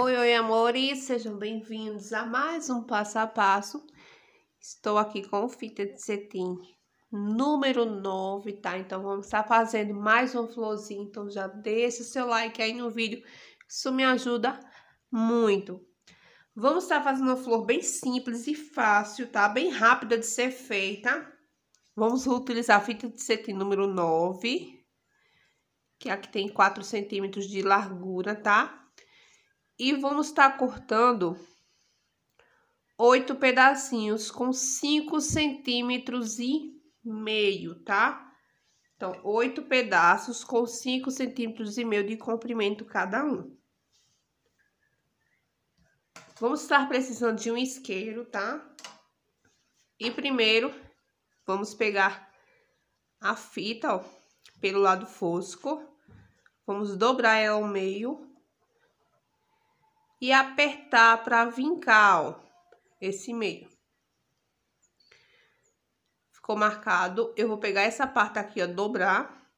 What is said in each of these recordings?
Oi, oi, amores, sejam bem-vindos a mais um passo a passo. Estou aqui com fita de cetim número 9, tá? Então, vamos estar fazendo mais um florzinho. Então, já deixa seu like aí no vídeo, isso me ajuda muito. Vamos estar fazendo uma flor bem simples e fácil, tá? Bem rápida de ser feita. Vamos utilizar a fita de cetim número 9, que é aqui tem 4 centímetros de largura, Tá? E vamos estar tá cortando oito pedacinhos com cinco centímetros e meio, tá? Então, oito pedaços com cinco centímetros e meio de comprimento cada um. Vamos estar precisando de um isqueiro, tá? E primeiro, vamos pegar a fita, ó, pelo lado fosco. Vamos dobrar ela ao meio e apertar para vincar, ó, esse meio. Ficou marcado. Eu vou pegar essa parte aqui, ó, dobrar,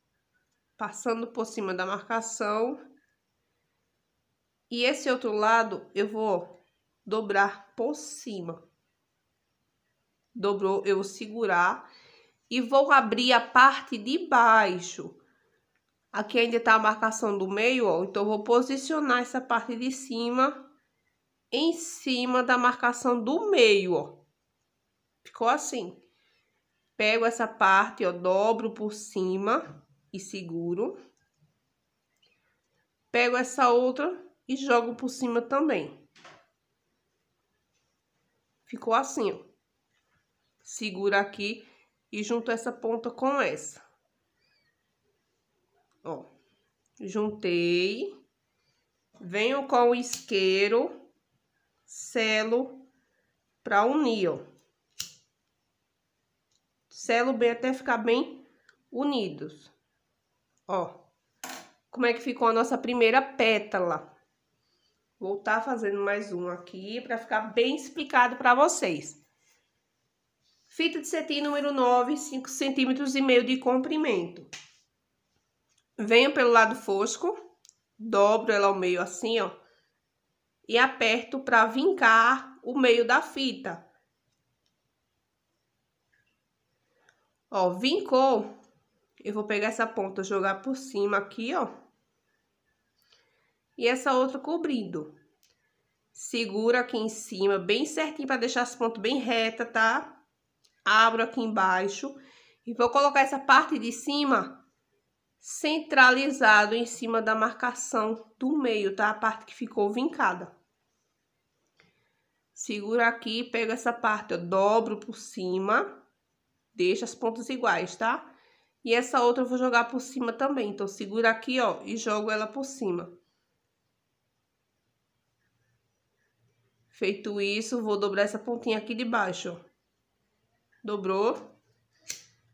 passando por cima da marcação. E esse outro lado eu vou dobrar por cima. Dobrou, eu vou segurar e vou abrir a parte de baixo Aqui ainda tá a marcação do meio, ó. Então, vou posicionar essa parte de cima em cima da marcação do meio, ó. Ficou assim. Pego essa parte, ó, dobro por cima e seguro. Pego essa outra e jogo por cima também. Ficou assim, ó. Segura aqui e junto essa ponta com essa. Ó, juntei, venho com o isqueiro, selo pra unir, ó. Selo bem até ficar bem unidos. Ó, como é que ficou a nossa primeira pétala. Vou estar tá fazendo mais um aqui para ficar bem explicado para vocês. Fita de cetim número 9, 5 centímetros e meio de comprimento. Venho pelo lado fosco, dobro ela ao meio assim, ó. E aperto para vincar o meio da fita. Ó, vincou. Eu vou pegar essa ponta, jogar por cima aqui, ó. E essa outra cobrindo. Segura aqui em cima, bem certinho, para deixar as pontas bem reta, tá? Abro aqui embaixo. E vou colocar essa parte de cima centralizado em cima da marcação do meio, tá? A parte que ficou vincada. Segura aqui, pega essa parte, eu dobro por cima, deixa as pontas iguais, tá? E essa outra eu vou jogar por cima também, então segura aqui, ó, e jogo ela por cima. Feito isso, vou dobrar essa pontinha aqui de baixo, ó. Dobrou,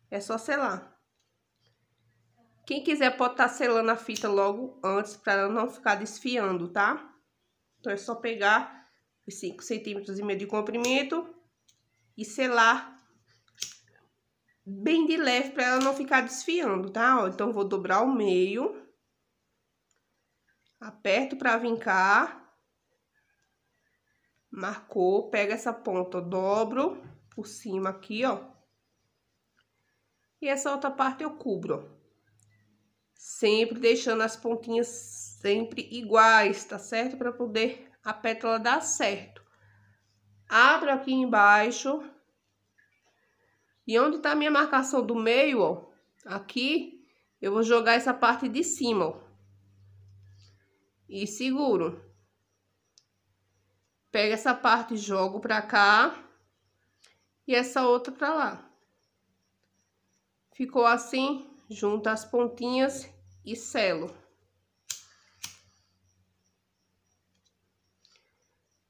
é só selar. Quem quiser pode estar tá selando a fita logo antes para não ficar desfiando, tá? Então é só pegar os 5 centímetros e meio de comprimento e selar bem de leve para ela não ficar desfiando, tá? Ó, então vou dobrar o meio. Aperto para vincar. Marcou, pega essa ponta, ó, dobro por cima aqui, ó. E essa outra parte eu cubro, ó sempre deixando as pontinhas sempre iguais, tá certo? Para poder a pétala dar certo. Abro aqui embaixo. E onde tá minha marcação do meio, ó, aqui, eu vou jogar essa parte de cima, ó. E seguro. Pego essa parte e jogo pra cá. E essa outra pra lá. Ficou assim junto as pontinhas e selo.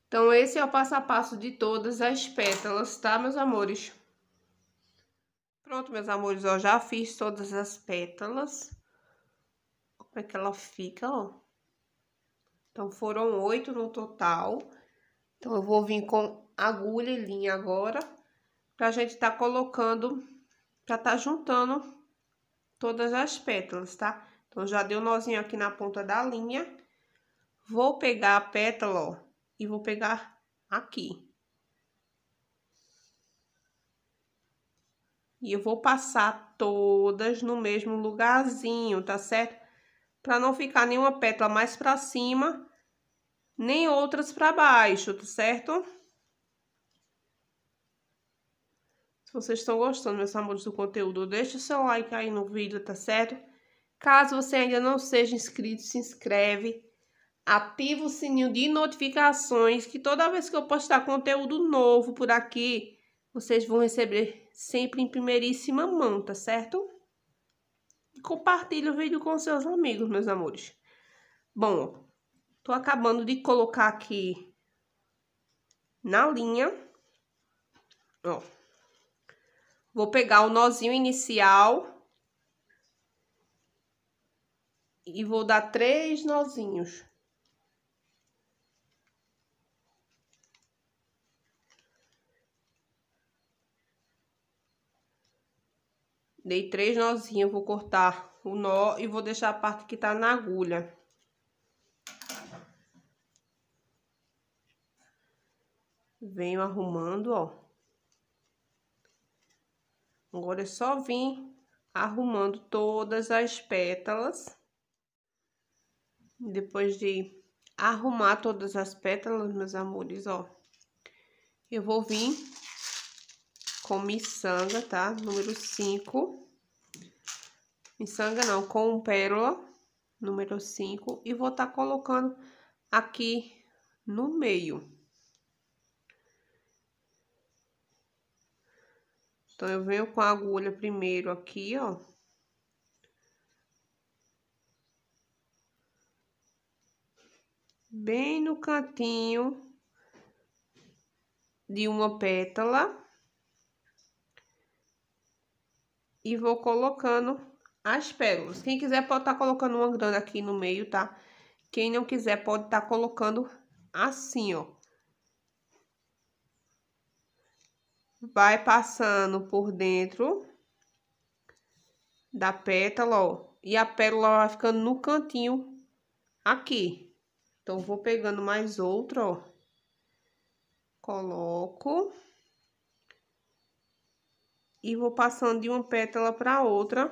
Então, esse é o passo a passo de todas as pétalas, tá, meus amores? Pronto, meus amores, ó, já fiz todas as pétalas. Como é que ela fica, ó. Então, foram oito no total. Então, eu vou vir com agulha e linha agora, pra gente tá colocando, pra tá juntando todas as pétalas, tá? Então, já dei um nozinho aqui na ponta da linha. Vou pegar a pétala, ó, e vou pegar aqui. E eu vou passar todas no mesmo lugarzinho, tá certo? Pra não ficar nenhuma pétala mais pra cima, nem outras pra baixo, tá certo? Se vocês estão gostando, meus amores, do conteúdo, deixa o seu like aí no vídeo, tá certo? Caso você ainda não seja inscrito, se inscreve. Ativa o sininho de notificações, que toda vez que eu postar conteúdo novo por aqui, vocês vão receber sempre em primeiríssima mão, tá certo? E compartilha o vídeo com seus amigos, meus amores. Bom, tô acabando de colocar aqui na linha, ó. Vou pegar o nozinho inicial e vou dar três nozinhos. Dei três nozinhos, vou cortar o nó e vou deixar a parte que tá na agulha. Venho arrumando, ó. Agora é só vir arrumando todas as pétalas. Depois de arrumar todas as pétalas, meus amores, ó. Eu vou vir com miçanga, tá? Número 5. Miçanga não, com pérola, número 5. E vou tá colocando aqui no meio. Então, eu venho com a agulha primeiro aqui, ó. Bem no cantinho de uma pétala. E vou colocando as pérolas. Quem quiser pode estar tá colocando uma grande aqui no meio, tá? Quem não quiser pode estar tá colocando assim, ó. vai passando por dentro da pétala, ó. E a pétala vai ficando no cantinho aqui. Então, vou pegando mais outro, ó. Coloco. E vou passando de uma pétala para outra,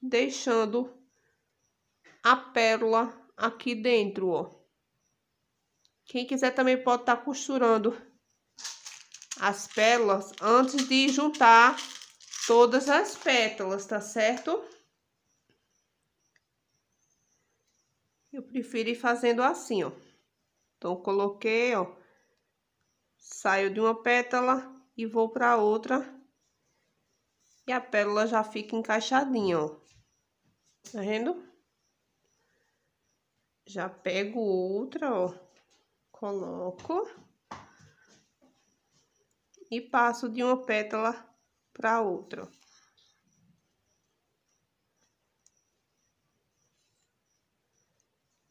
deixando a pérola aqui dentro, ó. Quem quiser também pode estar tá costurando as pérolas antes de juntar todas as pétalas, tá certo? Eu prefiro ir fazendo assim, ó. Então, coloquei, ó. Saio de uma pétala e vou pra outra. E a pérola já fica encaixadinha, ó. Tá vendo? Já pego outra, ó. Coloco e passo de uma pétala para outra.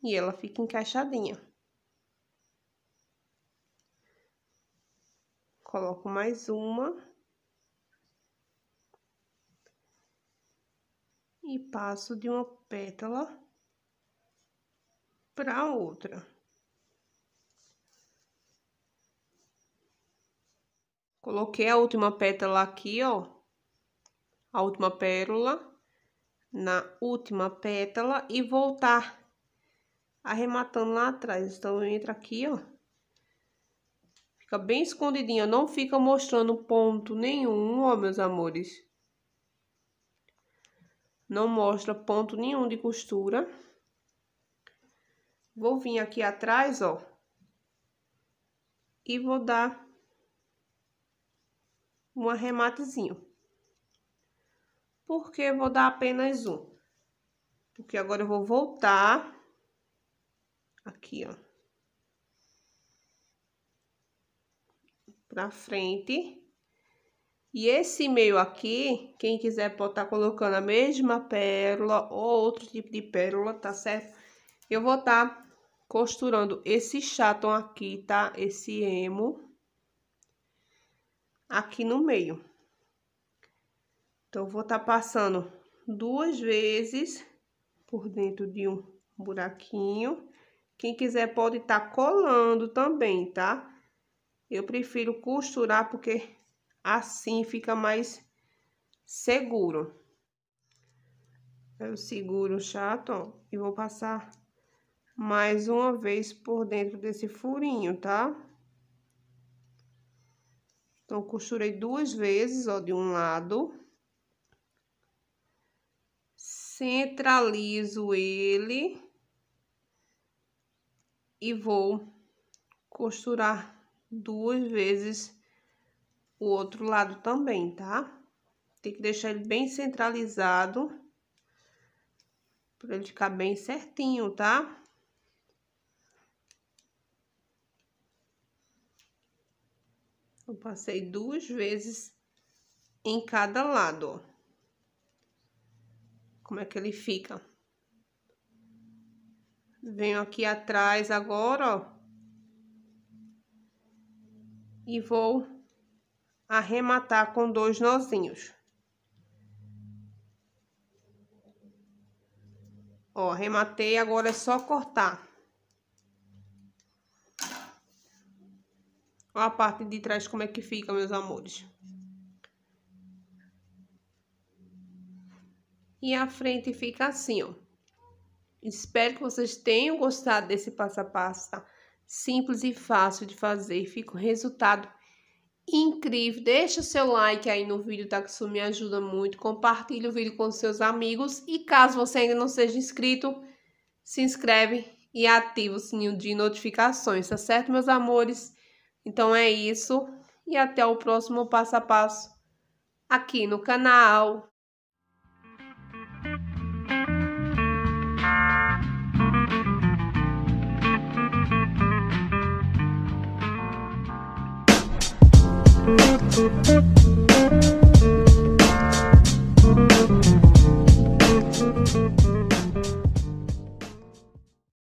E ela fica encaixadinha. Coloco mais uma. E passo de uma pétala para outra. Coloquei a última pétala aqui, ó. A última pérola na última pétala e voltar arrematando lá atrás. Então, entra aqui, ó. Fica bem escondidinho, não fica mostrando ponto nenhum, ó, meus amores. Não mostra ponto nenhum de costura. Vou vir aqui atrás, ó. E vou dar um arrematezinho. Porque eu vou dar apenas um. Porque agora eu vou voltar aqui, ó. Pra frente. E esse meio aqui, quem quiser pode estar tá colocando a mesma pérola ou outro tipo de pérola, tá certo? Eu vou estar tá costurando esse chato aqui, tá? Esse emo aqui no meio. Então, vou estar tá passando duas vezes por dentro de um buraquinho. Quem quiser pode estar tá colando também, tá? Eu prefiro costurar porque assim fica mais seguro. Eu seguro o chato, ó, e vou passar mais uma vez por dentro desse furinho, tá? Tá? Então, costurei duas vezes, ó, de um lado. Centralizo ele. E vou costurar duas vezes o outro lado também, tá? Tem que deixar ele bem centralizado. Pra ele ficar bem certinho, tá? Eu passei duas vezes em cada lado, ó. Como é que ele fica? Venho aqui atrás agora, ó. E vou arrematar com dois nozinhos. Ó, arrematei, agora é só cortar. a parte de trás como é que fica, meus amores. E a frente fica assim, ó. Espero que vocês tenham gostado desse passo a passo, tá? Simples e fácil de fazer. Fica um resultado incrível. Deixa o seu like aí no vídeo, tá? Que isso me ajuda muito. Compartilhe o vídeo com seus amigos. E caso você ainda não seja inscrito, se inscreve e ativa o sininho de notificações, tá certo, meus amores? Então é isso e até o próximo passo a passo aqui no canal.